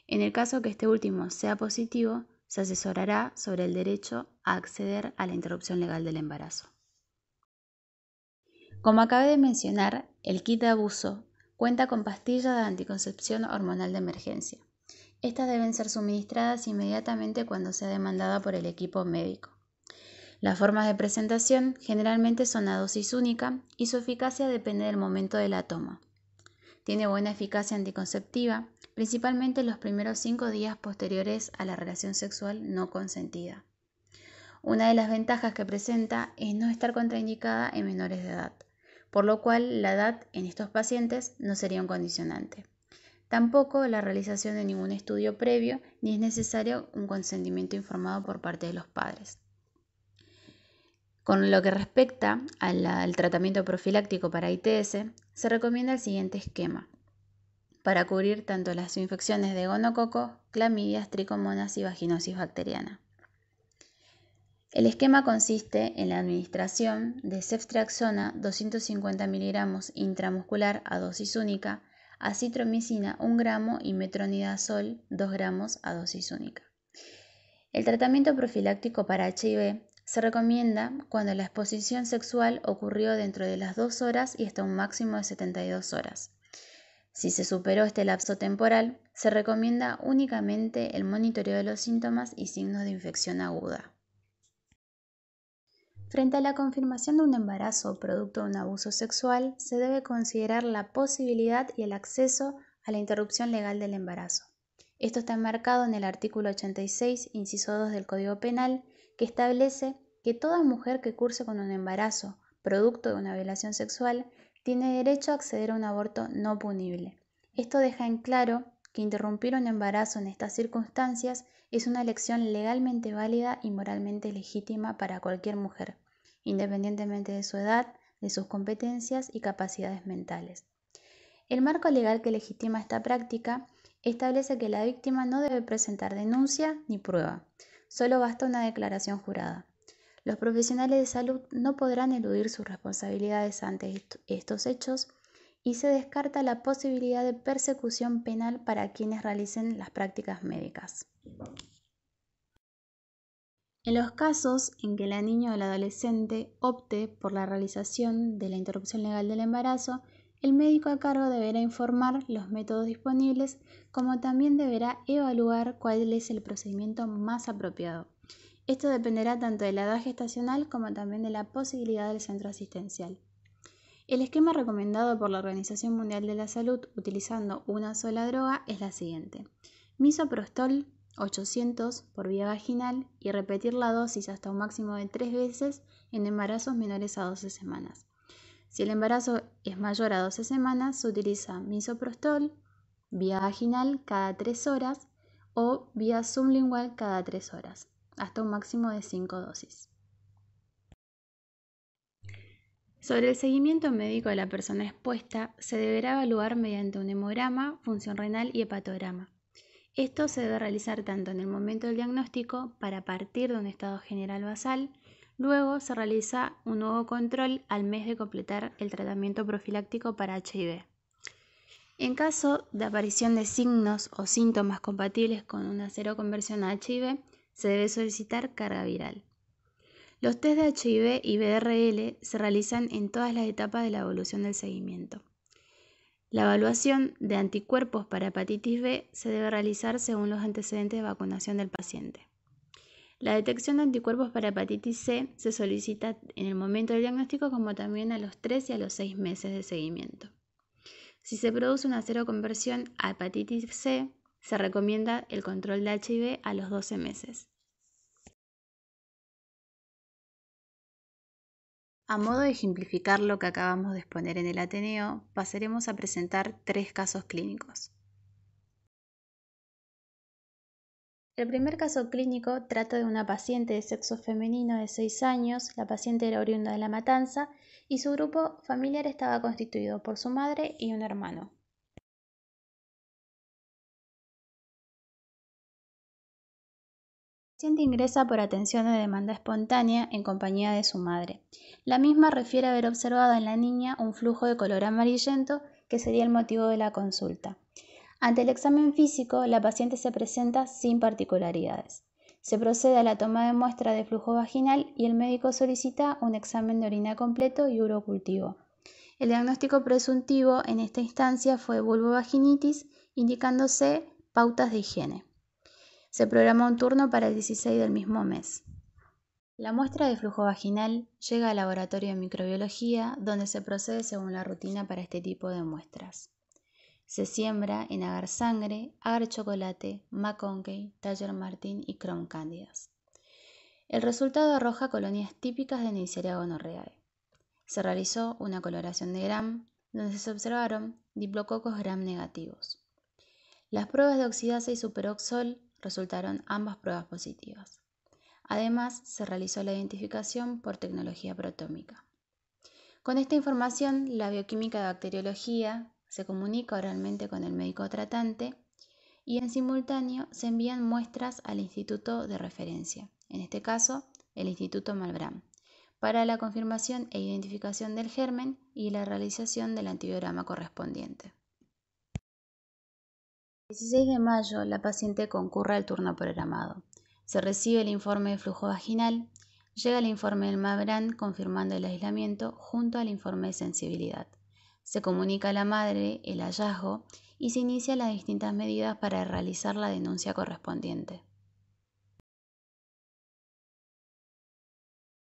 Speaker 1: En el caso que este último sea positivo, se asesorará sobre el derecho a acceder a la interrupción legal del embarazo. Como acabé de mencionar, el kit de abuso cuenta con pastillas de anticoncepción hormonal de emergencia. Estas deben ser suministradas inmediatamente cuando sea demandada por el equipo médico. Las formas de presentación generalmente son a dosis única y su eficacia depende del momento de la toma. Tiene buena eficacia anticonceptiva, principalmente los primeros cinco días posteriores a la relación sexual no consentida. Una de las ventajas que presenta es no estar contraindicada en menores de edad, por lo cual la edad en estos pacientes no sería un condicionante. Tampoco la realización de ningún estudio previo ni es necesario un consentimiento informado por parte de los padres. Con lo que respecta al, al tratamiento profiláctico para ITS, se recomienda el siguiente esquema para cubrir tanto las infecciones de gonococo, clamidias, tricomonas y vaginosis bacteriana. El esquema consiste en la administración de ceftriaxona 250 miligramos intramuscular a dosis única, acitromicina 1 gramo y metronidazol 2 gramos a dosis única. El tratamiento profiláctico para HIV se recomienda cuando la exposición sexual ocurrió dentro de las 2 horas y hasta un máximo de 72 horas. Si se superó este lapso temporal, se recomienda únicamente el monitoreo de los síntomas y signos de infección aguda. Frente a la confirmación de un embarazo producto de un abuso sexual, se debe considerar la posibilidad y el acceso a la interrupción legal del embarazo. Esto está enmarcado en el artículo 86, inciso 2 del Código Penal, que establece que toda mujer que curse con un embarazo producto de una violación sexual tiene derecho a acceder a un aborto no punible. Esto deja en claro que interrumpir un embarazo en estas circunstancias es una elección legalmente válida y moralmente legítima para cualquier mujer, independientemente de su edad, de sus competencias y capacidades mentales. El marco legal que legitima esta práctica establece que la víctima no debe presentar denuncia ni prueba, solo basta una declaración jurada. Los profesionales de salud no podrán eludir sus responsabilidades ante estos hechos y se descarta la posibilidad de persecución penal para quienes realicen las prácticas médicas. En los casos en que la niña o el adolescente opte por la realización de la interrupción legal del embarazo, el médico a cargo deberá informar los métodos disponibles, como también deberá evaluar cuál es el procedimiento más apropiado. Esto dependerá tanto de la edad gestacional como también de la posibilidad del centro asistencial. El esquema recomendado por la Organización Mundial de la Salud utilizando una sola droga es la siguiente. Misoprostol 800 por vía vaginal y repetir la dosis hasta un máximo de tres veces en embarazos menores a 12 semanas. Si el embarazo es mayor a 12 semanas, se utiliza misoprostol vía vaginal cada 3 horas o vía sublingual cada 3 horas hasta un máximo de 5 dosis. Sobre el seguimiento médico de la persona expuesta, se deberá evaluar mediante un hemograma, función renal y hepatograma. Esto se debe realizar tanto en el momento del diagnóstico para partir de un estado general basal, luego se realiza un nuevo control al mes de completar el tratamiento profiláctico para HIV. En caso de aparición de signos o síntomas compatibles con una cero conversión a HIV, se debe solicitar carga viral. Los test de HIV y BRL se realizan en todas las etapas de la evolución del seguimiento. La evaluación de anticuerpos para hepatitis B se debe realizar según los antecedentes de vacunación del paciente. La detección de anticuerpos para hepatitis C se solicita en el momento del diagnóstico como también a los 3 y a los 6 meses de seguimiento. Si se produce una conversión a hepatitis C, se recomienda el control de HIV a los 12 meses. A modo de ejemplificar lo que acabamos de exponer en el Ateneo, pasaremos a presentar tres casos clínicos. El primer caso clínico trata de una paciente de sexo femenino de 6 años, la paciente era oriunda de La Matanza y su grupo familiar estaba constituido por su madre y un hermano. paciente ingresa por atención de demanda espontánea en compañía de su madre. La misma refiere haber observado en la niña un flujo de color amarillento que sería el motivo de la consulta. Ante el examen físico, la paciente se presenta sin particularidades. Se procede a la toma de muestra de flujo vaginal y el médico solicita un examen de orina completo y urocultivo. El diagnóstico presuntivo en esta instancia fue vulvovaginitis, indicándose pautas de higiene. Se programó un turno para el 16 del mismo mes. La muestra de flujo vaginal llega al laboratorio de microbiología, donde se procede según la rutina para este tipo de muestras. Se siembra en agar sangre, agar chocolate, MacConkey, Taller Martin y Crown cándidas. El resultado arroja colonias típicas de Neisseria gonorreae. Se realizó una coloración de gram, donde se observaron diplococos gram negativos. Las pruebas de oxidasa y superoxol resultaron ambas pruebas positivas. Además, se realizó la identificación por tecnología protómica. Con esta información, la bioquímica de bacteriología se comunica oralmente con el médico tratante y en simultáneo se envían muestras al instituto de referencia, en este caso el Instituto Malbrán, para la confirmación e identificación del germen y la realización del antibiograma correspondiente. 16 de mayo, la paciente concurre al turno programado. Se recibe el informe de flujo vaginal, llega el informe del Mabran confirmando el aislamiento junto al informe de sensibilidad. Se comunica a la madre el hallazgo y se inicia las distintas medidas para realizar la denuncia correspondiente.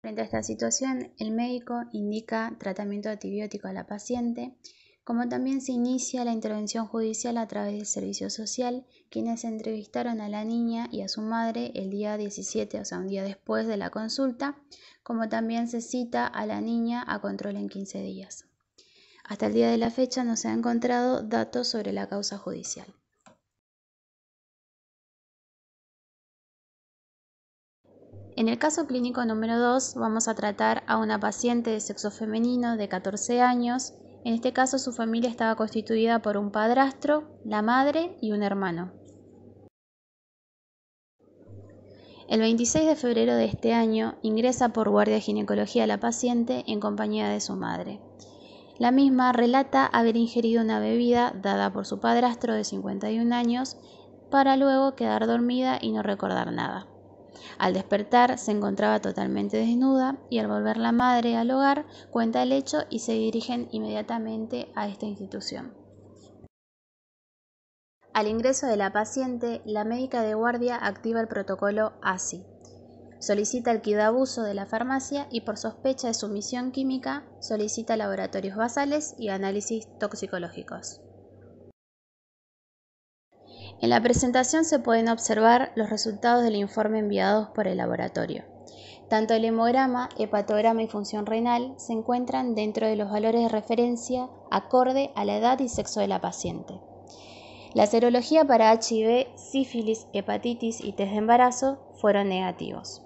Speaker 1: Frente a esta situación, el médico indica tratamiento antibiótico a la paciente como también se inicia la intervención judicial a través del servicio social, quienes entrevistaron a la niña y a su madre el día 17, o sea, un día después de la consulta, como también se cita a la niña a control en 15 días. Hasta el día de la fecha no se ha encontrado datos sobre la causa judicial. En el caso clínico número 2 vamos a tratar a una paciente de sexo femenino de 14 años en este caso su familia estaba constituida por un padrastro, la madre y un hermano. El 26 de febrero de este año ingresa por guardia de ginecología la paciente en compañía de su madre. La misma relata haber ingerido una bebida dada por su padrastro de 51 años para luego quedar dormida y no recordar nada. Al despertar se encontraba totalmente desnuda y al volver la madre al hogar cuenta el hecho y se dirigen inmediatamente a esta institución. Al ingreso de la paciente, la médica de guardia activa el protocolo ASI. Solicita el kit de la farmacia y por sospecha de sumisión química solicita laboratorios basales y análisis toxicológicos. En la presentación se pueden observar los resultados del informe enviados por el laboratorio. Tanto el hemograma, hepatograma y función renal se encuentran dentro de los valores de referencia acorde a la edad y sexo de la paciente. La serología para HIV, sífilis, hepatitis y test de embarazo fueron negativos.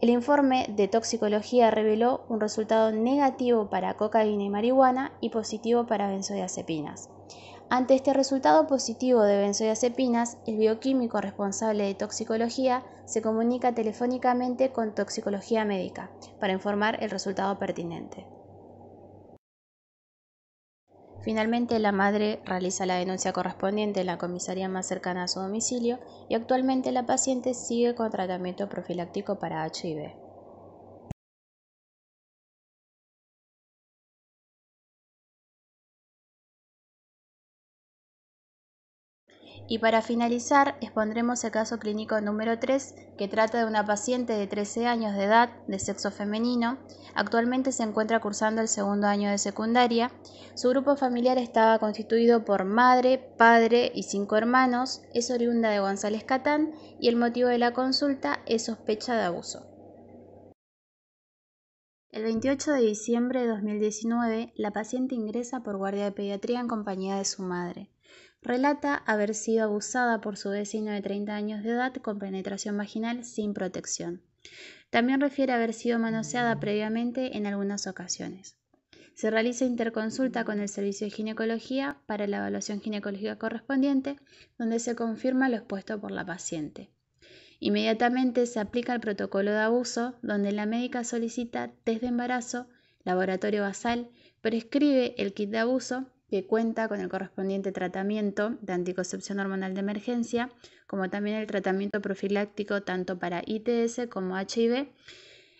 Speaker 1: El informe de toxicología reveló un resultado negativo para cocaína y marihuana y positivo para benzodiazepinas. Ante este resultado positivo de benzodiazepinas, el bioquímico responsable de toxicología se comunica telefónicamente con toxicología médica para informar el resultado pertinente. Finalmente, la madre realiza la denuncia correspondiente en la comisaría más cercana a su domicilio y actualmente la paciente sigue con tratamiento profiláctico para HIV. Y para finalizar, expondremos el caso clínico número 3, que trata de una paciente de 13 años de edad, de sexo femenino. Actualmente se encuentra cursando el segundo año de secundaria. Su grupo familiar estaba constituido por madre, padre y cinco hermanos. Es oriunda de González Catán y el motivo de la consulta es sospecha de abuso. El 28 de diciembre de 2019, la paciente ingresa por guardia de pediatría en compañía de su madre relata haber sido abusada por su vecino de 30 años de edad con penetración vaginal sin protección. También refiere haber sido manoseada previamente en algunas ocasiones. Se realiza interconsulta con el servicio de ginecología para la evaluación ginecológica correspondiente, donde se confirma lo expuesto por la paciente. Inmediatamente se aplica el protocolo de abuso, donde la médica solicita test de embarazo, laboratorio basal, prescribe el kit de abuso que cuenta con el correspondiente tratamiento de anticoncepción hormonal de emergencia, como también el tratamiento profiláctico tanto para ITS como HIV.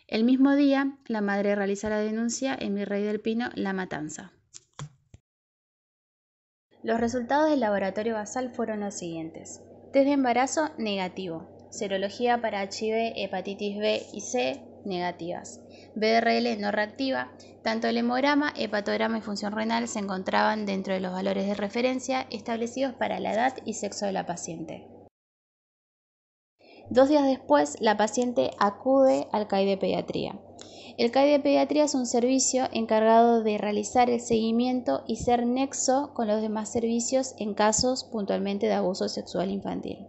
Speaker 1: El mismo día, la madre realiza la denuncia en Virrey del Pino, La Matanza. Los resultados del laboratorio basal fueron los siguientes. Test de embarazo negativo, serología para HIV, hepatitis B y C negativas, BRL no reactiva, tanto el hemograma, hepatograma y función renal se encontraban dentro de los valores de referencia establecidos para la edad y sexo de la paciente. Dos días después, la paciente acude al CAI de pediatría. El CAI de pediatría es un servicio encargado de realizar el seguimiento y ser nexo con los demás servicios en casos puntualmente de abuso sexual infantil.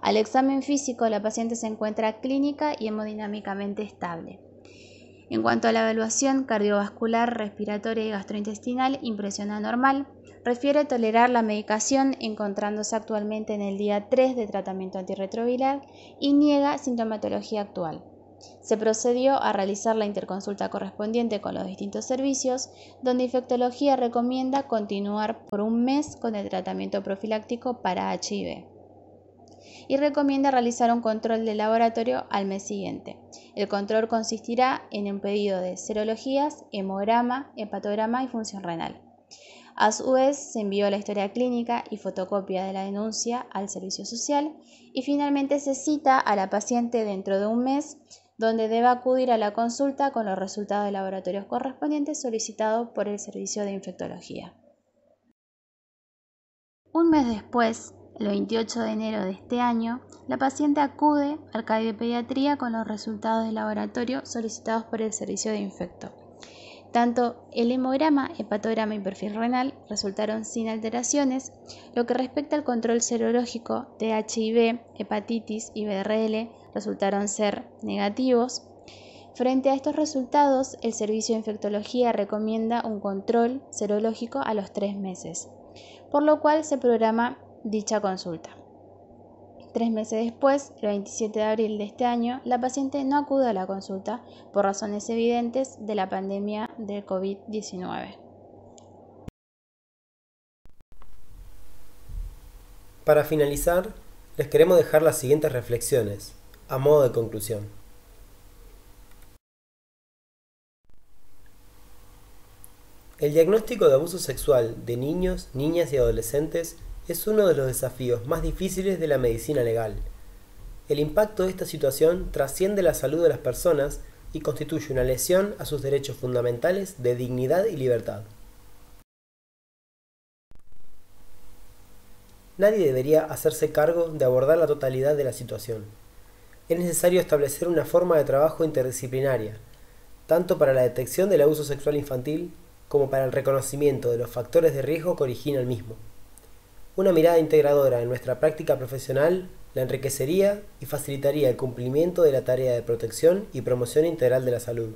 Speaker 1: Al examen físico, la paciente se encuentra clínica y hemodinámicamente estable. En cuanto a la evaluación cardiovascular, respiratoria y gastrointestinal, impresión anormal, refiere tolerar la medicación encontrándose actualmente en el día 3 de tratamiento antirretroviral y niega sintomatología actual. Se procedió a realizar la interconsulta correspondiente con los distintos servicios, donde Infectología recomienda continuar por un mes con el tratamiento profiláctico para HIV y recomienda realizar un control de laboratorio al mes siguiente. El control consistirá en un pedido de serologías, hemograma, hepatograma y función renal. A su vez, se envió la historia clínica y fotocopia de la denuncia al servicio social y finalmente se cita a la paciente dentro de un mes donde debe acudir a la consulta con los resultados de laboratorios correspondientes solicitados por el servicio de infectología. Un mes después, el 28 de enero de este año, la paciente acude al CAI de pediatría con los resultados del laboratorio solicitados por el servicio de infecto. Tanto el hemograma, hepatograma y perfil renal resultaron sin alteraciones. Lo que respecta al control serológico de HIV, hepatitis y BRL resultaron ser negativos. Frente a estos resultados, el Servicio de Infectología recomienda un control serológico a los tres meses, por lo cual se programa dicha consulta. Tres meses después, el 27 de abril de este año, la paciente no acude a la consulta por razones evidentes de la pandemia del COVID-19.
Speaker 2: Para finalizar, les queremos dejar las siguientes reflexiones, a modo de conclusión. El diagnóstico de abuso sexual de niños, niñas y adolescentes es uno de los desafíos más difíciles de la medicina legal. El impacto de esta situación trasciende la salud de las personas y constituye una lesión a sus derechos fundamentales de dignidad y libertad. Nadie debería hacerse cargo de abordar la totalidad de la situación. Es necesario establecer una forma de trabajo interdisciplinaria, tanto para la detección del abuso sexual infantil como para el reconocimiento de los factores de riesgo que origina el mismo. Una mirada integradora en nuestra práctica profesional la enriquecería y facilitaría el cumplimiento de la tarea de protección y promoción integral de la salud.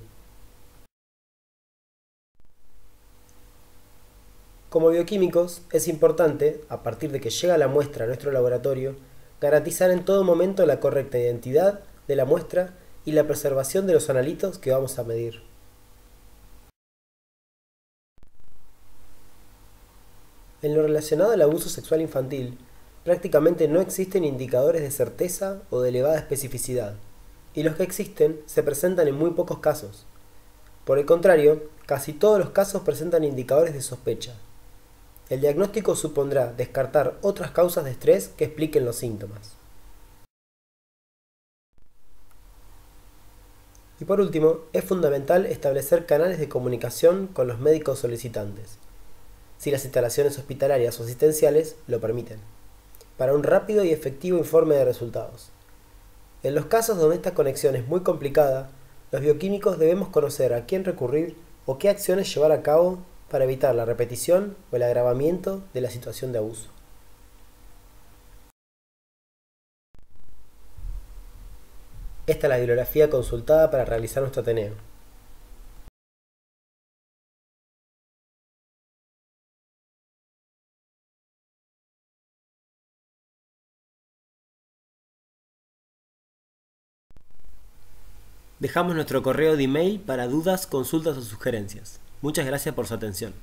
Speaker 2: Como bioquímicos, es importante, a partir de que llega la muestra a nuestro laboratorio, garantizar en todo momento la correcta identidad de la muestra y la preservación de los analitos que vamos a medir. En lo relacionado al abuso sexual infantil, prácticamente no existen indicadores de certeza o de elevada especificidad, y los que existen se presentan en muy pocos casos. Por el contrario, casi todos los casos presentan indicadores de sospecha. El diagnóstico supondrá descartar otras causas de estrés que expliquen los síntomas. Y por último, es fundamental establecer canales de comunicación con los médicos solicitantes si las instalaciones hospitalarias o asistenciales lo permiten, para un rápido y efectivo informe de resultados. En los casos donde esta conexión es muy complicada, los bioquímicos debemos conocer a quién recurrir o qué acciones llevar a cabo para evitar la repetición o el agravamiento de la situación de abuso. Esta es la bibliografía
Speaker 1: consultada para realizar nuestro Ateneo.
Speaker 2: Dejamos nuestro correo de email para dudas, consultas o sugerencias. Muchas gracias por su atención.